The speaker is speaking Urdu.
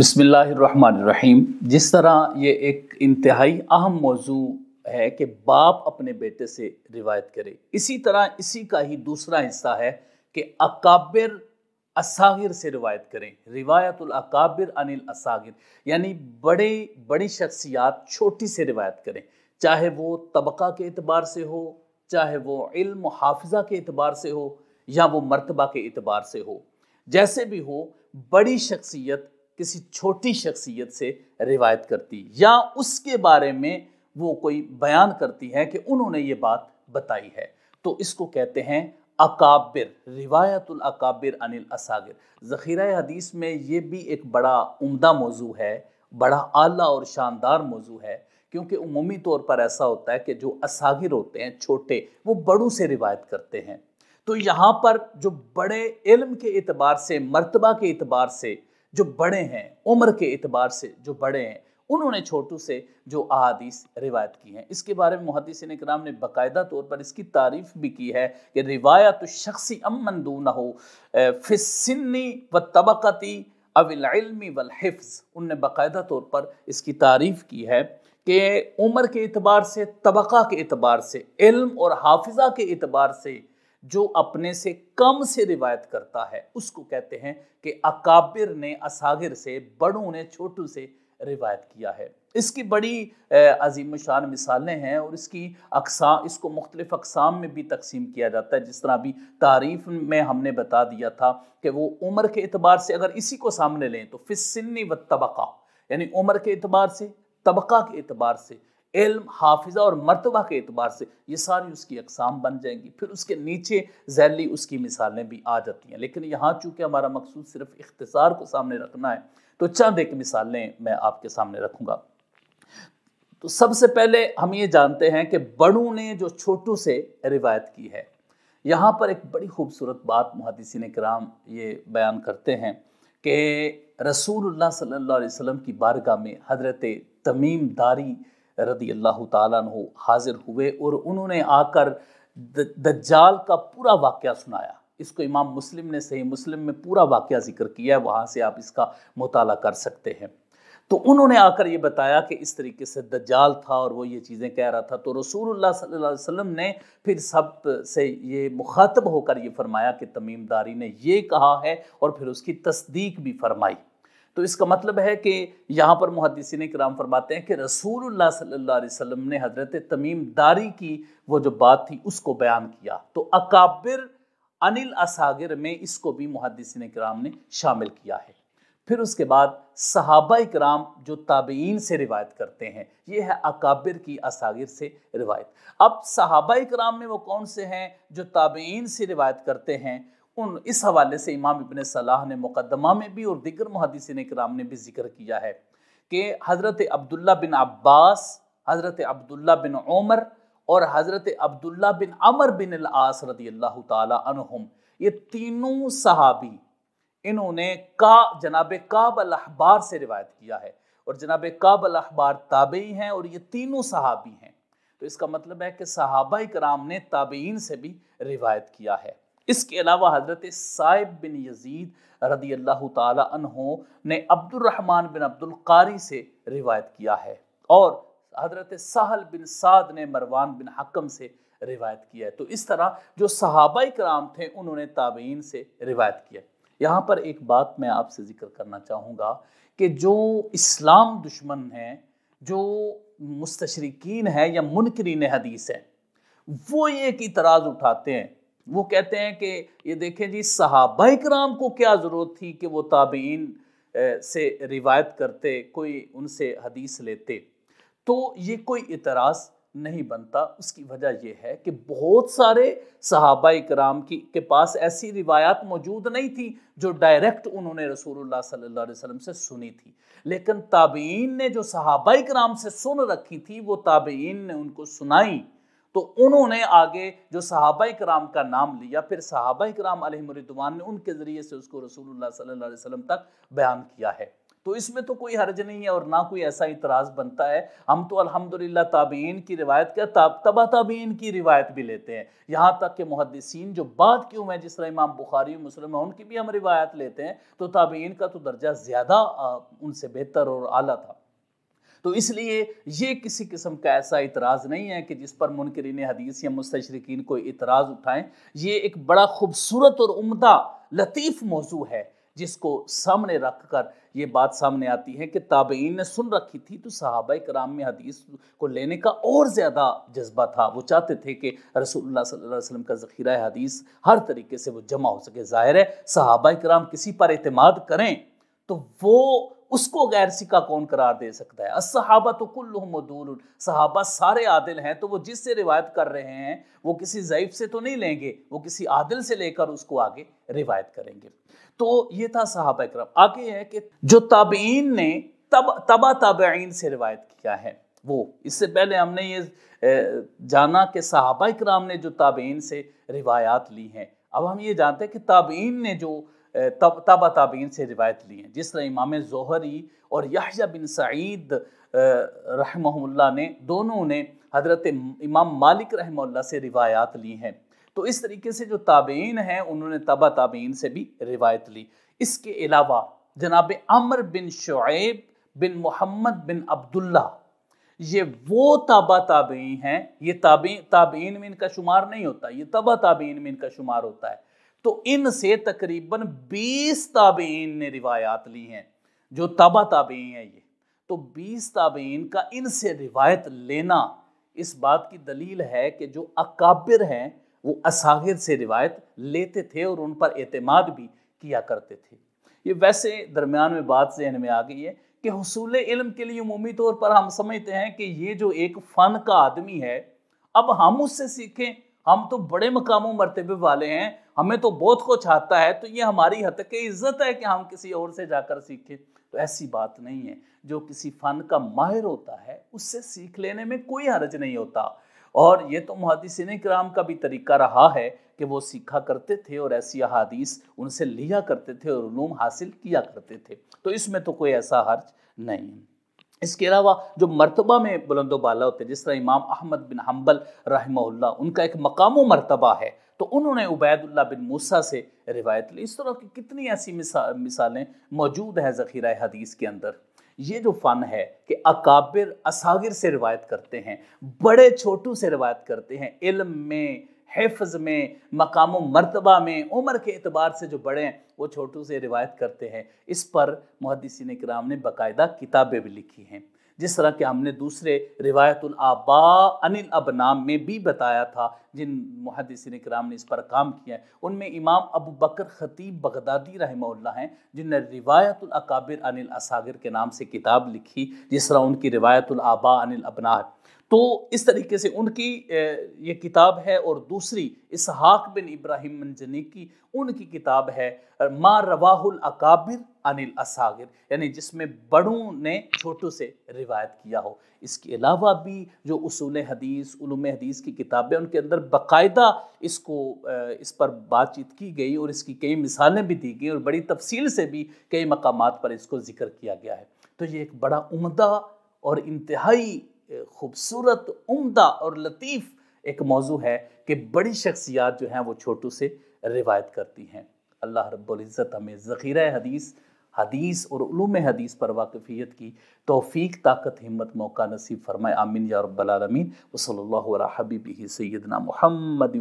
بسم اللہ الرحمن الرحیم جس طرح یہ ایک انتہائی اہم موضوع ہے کہ باپ اپنے بیٹے سے روایت کرے اسی طرح اسی کا ہی دوسرا حصہ ہے کہ اکابر اساغر سے روایت کریں روایت الاکابر ان الاساغر یعنی بڑے بڑی شخصیات چھوٹی سے روایت کریں چاہے وہ طبقہ کے اعتبار سے ہو چاہے وہ علم و حافظہ کے اعتبار سے ہو یا وہ مرتبہ کے اعتبار سے ہو جیسے بھی ہو بڑی شخصیت کسی چھوٹی شخصیت سے روایت کرتی یا اس کے بارے میں وہ کوئی بیان کرتی ہے کہ انہوں نے یہ بات بتائی ہے تو اس کو کہتے ہیں اکابر روایت الاکابر حدیث میں یہ بھی ایک بڑا عمدہ موضوع ہے بڑا اعلیٰ اور شاندار موضوع ہے کیونکہ عمومی طور پر ایسا ہوتا ہے کہ جو اساگر ہوتے ہیں چھوٹے وہ بڑوں سے روایت کرتے ہیں تو یہاں پر جو بڑے علم کے اعتبار سے مرتبہ کے اعتبار سے جو بڑے ہیں عمر کے اعتبار سے جو بڑے ہیں انہوں نے چھوٹو سے جو احادیث روایت کی ہیں اس کے بارے میں محدثین نے اکرام نے باقاعدہ طور پر اس کی تعریف بھی کی ہے کہ روایت و شخصی امن دون ہو فسنی و طبقتی اول علمی والحفظ ان نے باقاعدہ طور پر اس کی تعریف کی ہے کہ عمر کے اعتبار سے طبقہ کے اعتبار سے علم اور حافظہ کے اعتبار سے جو اپنے سے کم سے روایت کرتا ہے اس کو کہتے ہیں کہ اکابر نے اساغر سے بڑوں نے چھوٹوں سے روایت کیا ہے اس کی بڑی عظیم شان مثالیں ہیں اور اس کی اقسام اس کو مختلف اقسام میں بھی تقسیم کیا جاتا ہے جس طرح ابھی تعریف میں ہم نے بتا دیا تھا کہ وہ عمر کے اعتبار سے اگر اسی کو سامنے لیں تو فسنی و طبقہ یعنی عمر کے اعتبار سے طبقہ کے اعتبار سے علم حافظہ اور مرتبہ کے اعتبار سے یہ ساری اس کی اقسام بن جائیں گی پھر اس کے نیچے زیلی اس کی مثالیں بھی آ جاتی ہیں لیکن یہاں چونکہ ہمارا مقصود صرف اختصار کو سامنے رکھنا ہے تو چند ایک مثالیں میں آپ کے سامنے رکھوں گا تو سب سے پہلے ہم یہ جانتے ہیں کہ بڑوں نے جو چھوٹوں سے روایت کی ہے یہاں پر ایک بڑی خوبصورت بات محدثین کرام یہ بیان کرتے ہیں کہ رسول اللہ صلی اللہ علیہ وسلم کی بارگاہ میں حضرت تمیم داری رضی اللہ تعالیٰ عنہ حاضر ہوئے اور انہوں نے آ کر دجال کا پورا واقعہ سنایا اس کو امام مسلم نے صحیح مسلم میں پورا واقعہ ذکر کیا ہے وہاں سے آپ اس کا مطالعہ کر سکتے ہیں تو انہوں نے آ کر یہ بتایا کہ اس طریقے سے دجال تھا اور وہ یہ چیزیں کہہ رہا تھا تو رسول اللہ صلی اللہ علیہ وسلم نے پھر سب سے یہ مخاطب ہو کر یہ فرمایا کہ تمیم داری نے یہ کہا ہے اور پھر اس کی تصدیق بھی فرمائی تو اس کا مطلب ہے کہ یہاں پر محدثین کرام فرماتے ہیں کہ رسول اللہ صلی اللہ علیہ وسلم نے حضرت تمیم داری کی وہ جو بات تھی اس کو بیان کیا تو اکابر میں اس کو بھی محدثین کرام نے شامل کیا ہے پھر اس کے بعد صحابہ اکرام جو تابعین سے روایت کرتے ہیں یہ ہے اکابر کی اساغر سے روایت اب صحابہ اکرام میں وہ کون سے ہیں جو تابعین سے روایت کرتے ہیں ان اس حوالے سے امام ابن صلاح نے مقدمہ میں بھی اور دیگر محدثین اکرام نے بھی ذکر کیا ہے کہ حضرت عبداللہ بن عباس حضرت عبداللہ بن عمر اور حضرت عبداللہ بن بن عمر العاص رضی اللہ تعالی عنہم یہ تینوں صحابی انہوں نے جناب کعب الاحبار سے روایت کیا ہے اور جناب کعب الاحبار تابعی ہیں اور یہ تینوں صحابی ہیں تو اس کا مطلب ہے کہ صحابہ اکرام نے تابعین سے بھی روایت کیا ہے اس کے علاوہ حضرت صاحب بن یزید رضی اللہ تعالی عنہ نے عبد الرحمن بن عبد القاری سے روایت کیا ہے اور حضرت سہل بن سعد نے مروان بن حکم سے روایت کیا ہے تو اس طرح جو صحابہ کرام تھے انہوں نے تابعین سے روایت کیا یہاں پر ایک بات میں آپ سے ذکر کرنا چاہوں گا کہ جو اسلام دشمن ہیں جو مستشرقین ہیں یا منکرین حدیث ہیں وہ ایک اعتراض اٹھاتے ہیں وہ کہتے ہیں کہ یہ دیکھیں جی صحابہ اکرام کو کیا ضرورت تھی کہ وہ تابعین سے روایت کرتے کوئی ان سے حدیث لیتے تو یہ کوئی اعتراض نہیں بنتا اس کی وجہ یہ ہے کہ بہت سارے صحابہ اکرام کی کے پاس ایسی روایات موجود نہیں تھی جو ڈائریکٹ انہوں نے رسول اللہ صلی اللہ علیہ وسلم سے سنی تھی لیکن تابعین نے جو صحابہ اکرام سے سن رکھی تھی وہ تابعین نے ان کو سنائی تو انہوں نے آگے جو صحابہ کرام کا نام لیا پھر صحابہ کرام علیہ مردوان نے ان کے ذریعے سے اس کو رسول اللہ صلی اللہ علیہ وسلم تک بیان کیا ہے تو اس میں تو کوئی حرج نہیں ہے اور نہ کوئی ایسا اعتراض بنتا ہے ہم تو الحمدللہ تابعین کی روایت کیا تبا تابعین کی روایت بھی لیتے ہیں یہاں تک کہ محدثین جو بعد کیوں میں جس طرح امام بخاری مسلم ہیں ان کی بھی ہم روایت لیتے ہیں تو تابعین کا تو درجہ زیادہ ان سے بہتر اور اعلیٰ تھا تو اس لیے یہ کسی قسم کا ایسا اعتراض نہیں ہے کہ جس پر منکرین حدیث یا مستشرقین کو اعتراض اٹھائیں یہ ایک بڑا خوبصورت اور عمدہ لطیف موضوع ہے جس کو سامنے رکھ کر یہ بات سامنے آتی ہے کہ تابعین نے سن رکھی تھی تو صحابہ کرام میں حدیث کو لینے کا اور زیادہ جذبہ تھا وہ چاہتے تھے کہ رسول اللہ صلی اللہ علیہ وسلم کا ذخیرہ حدیث ہر طریقے سے وہ جمع ہو سکے ظاہر ہے صحابہ کرام کسی پر اعتماد کریں تو وہ اس کو غیر سکا کون قرار دے سکتا ہے صحابہ تو کل صحابہ سارے عادل ہیں تو وہ جس سے روایت کر رہے ہیں وہ کسی ضعیف سے تو نہیں لیں گے وہ کسی عادل سے لے کر اس کو آگے روایت کریں گے تو یہ تھا صحابہ اکرم آگے ہے کہ جو تابعین نے تب تبا تابعین سے روایت کیا ہے وہ اس سے پہلے ہم نے یہ جانا کہ صحابہ اکرام نے جو تابعین سے روایات لی ہیں اب ہم یہ جانتے ہیں کہ تابعین نے جو تابہ تابعین سے روایت لی ہیں جس طرح امام زہری اور یحییٰ بن سعید رحمہ اللہ نے دونوں نے حضرت امام مالک رحمہ اللہ سے روایات لی ہیں تو اس طریقے سے جو تابعین ہیں انہوں نے تبہٰ تابعین سے بھی روایت لی اس کے علاوہ جناب عمر بن شعیب بن محمد بن عبداللہ یہ وہ تابع تابعین ہیں یہ تابعین میں ان کا شمار نہیں ہوتا یہ طبہ تابعین میں ان کا شمار ہوتا ہے تو ان سے تقریباً بیس تابعین نے روایات لی ہیں جو تابعین تابعین ہیں یہ تو بیس کا اساغر سے روایت لیتے تھے اور ان پر اعتماد بھی کیا کرتے تھے یہ ویسے درمیان میں بات ذہن میں آ گئی ہے کہ حصول علم کے لیے عمومی طور پر ہم سمجھتے ہیں کہ یہ جو ایک فن کا آدمی ہے اب ہم اس سے سیکھیں ہم تو بڑے مقام و مرتبے والے ہیں ہمیں تو بہت کو چاہتا ہے تو یہ ہماری حد تک عزت ہے کہ ہم کسی اور سے جا کر سیکھیں تو ایسی بات نہیں ہے جو کسی فن کا ماہر ہوتا ہے اس سے سیکھ لینے میں کوئی حرج نہیں ہوتا اور یہ تو محدثین کرام کا بھی طریقہ رہا ہے کہ وہ سیکھا کرتے تھے اور ایسی احادیث ان سے لیا کرتے تھے اور علوم حاصل کیا کرتے تھے تو اس میں تو کوئی ایسا حرج نہیں ہے اس کے علاوہ جو مرتبہ میں بلند و بالا ہوتے ہیں جس طرح امام احمد بن حنبل رحمہ اللہ ان کا ایک مقام و مرتبہ ہے تو انہوں نے عبید اللہ بن موسیٰ سے روایت لی اس طرح کی کتنی ایسی مثالیں موجود ہیں ذخیرہ حدیث کے اندر یہ جو فن ہے کہ اکابر اساغر سے روایت کرتے ہیں بڑے چھوٹوں سے روایت کرتے ہیں علم میں حفظ میں مقام و مرتبہ میں عمر کے اعتبار سے جو بڑے ہیں وہ چھوٹوں سے روایت کرتے ہیں اس پر محدثین کرام نے باقاعدہ کتابیں بھی لکھی ہیں جس طرح کہ ہم نے دوسرے روایت الآبا انل ابنام میں بھی بتایا تھا جن محدثین کرام نے اس پر کام کیا ہے ان میں امام ابو بکر خطیب بغدادی رحمہ اللہ ہیں جن نے روایت الاقابر ان اساگر کے نام سے کتاب لکھی جس طرح ان کی روایت العباء انل الابنام تو اس طریقے سے ان کی یہ کتاب ہے اور دوسری اسحاق بن ابراہیم منجنی کی ان کی کتاب ہے ما رواہ الاقابر عن الاساغر یعنی جس میں بڑوں نے چھوٹوں سے روایت کیا ہو اس کے علاوہ بھی جو اصول حدیث علوم حدیث کی کتابیں ان کے اندر باقاعدہ اس کو اس پر بات چیت کی گئی اور اس کی کئی مثالیں بھی دی گئیں اور بڑی تفصیل سے بھی کئی مقامات پر اس کو ذکر کیا گیا ہے تو یہ ایک بڑا عمدہ اور انتہائی خوبصورت عمدہ اور لطیف ایک موضوع ہے کہ بڑی شخصیات جو ہیں وہ چھوٹو سے روایت کرتی ہیں اللہ رب العزت ہمیں ذخیرہ حدیث حدیث اور علوم حدیث پر واقفیت کی توفیق طاقت ہمت موقع نصیب فرمائے آمین یا رب العالمین وصلی اللہ علیہ سیدنا محمد